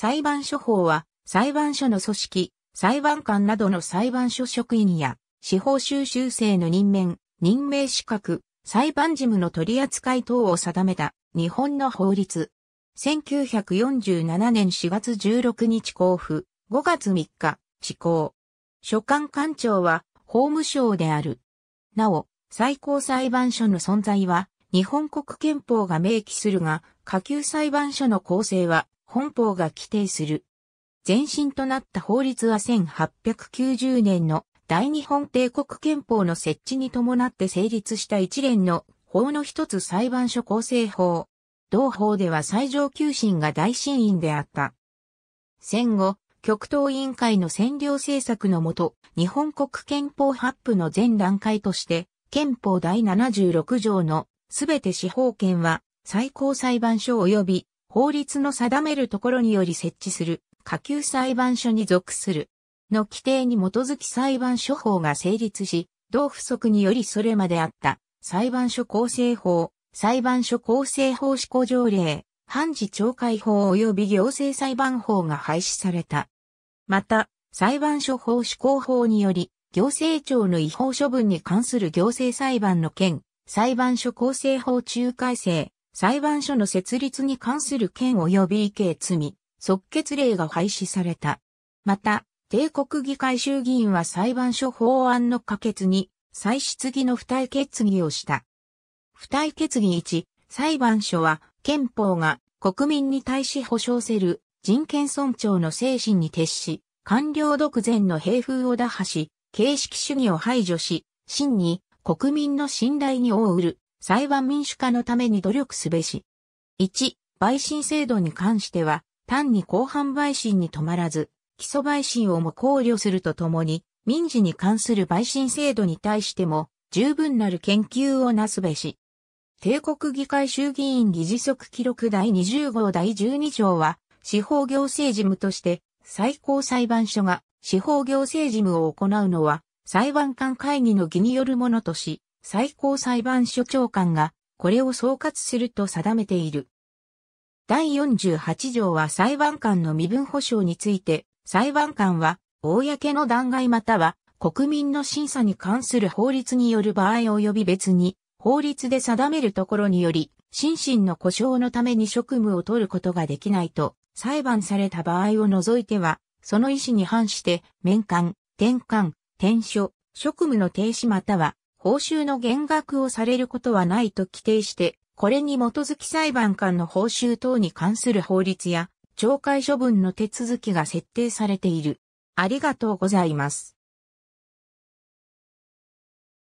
裁判所法は、裁判所の組織、裁判官などの裁判所職員や、司法修習生の任免、任命資格、裁判事務の取り扱い等を定めた、日本の法律。1947年4月16日交付、5月3日、施行。所管官庁は、法務省である。なお、最高裁判所の存在は、日本国憲法が明記するが、下級裁判所の構成は、本法が規定する。前身となった法律は1890年の大日本帝国憲法の設置に伴って成立した一連の法の一つ裁判所構成法。同法では最上級審が大審院であった。戦後、極東委員会の占領政策のもと、日本国憲法発布の全段階として、憲法第76条のすべて司法権は最高裁判所及び法律の定めるところにより設置する下級裁判所に属するの規定に基づき裁判所法が成立し、同不足によりそれまであった裁判所構成法、裁判所構成法施行条例、判事懲戒法及び行政裁判法が廃止された。また、裁判所法施行法により、行政庁の違法処分に関する行政裁判の件、裁判所構成法仲介制、裁判所の設立に関する権及び意見罪、即決令が廃止された。また、帝国議会衆議院は裁判所法案の可決に、再質疑の付帯決議をした。付帯決議1、裁判所は憲法が国民に対し保障せる人権尊重の精神に徹し、官僚独善の平風を打破し、形式主義を排除し、真に国民の信頼に応うる裁判民主化のために努力すべし。1、陪審制度に関しては、単に公判陪審に止まらず、基礎陪審をも考慮するとともに、民事に関する陪審制度に対しても、十分なる研究をなすべし。帝国議会衆議院議事則記録第20号第12条は、司法行政事務として、最高裁判所が司法行政事務を行うのは、裁判官会議の議によるものとし、最高裁判所長官がこれを総括すると定めている。第48条は裁判官の身分保障について、裁判官は、公の弾劾または国民の審査に関する法律による場合及び別に、法律で定めるところにより、心身の故障のために職務を取ることができないと、裁判された場合を除いては、その意思に反して、面官、転換、転所、職務の停止または、報酬の減額をされることはないと規定して、これに基づき裁判官の報酬等に関する法律や、懲戒処分の手続きが設定されている。ありがとうございます。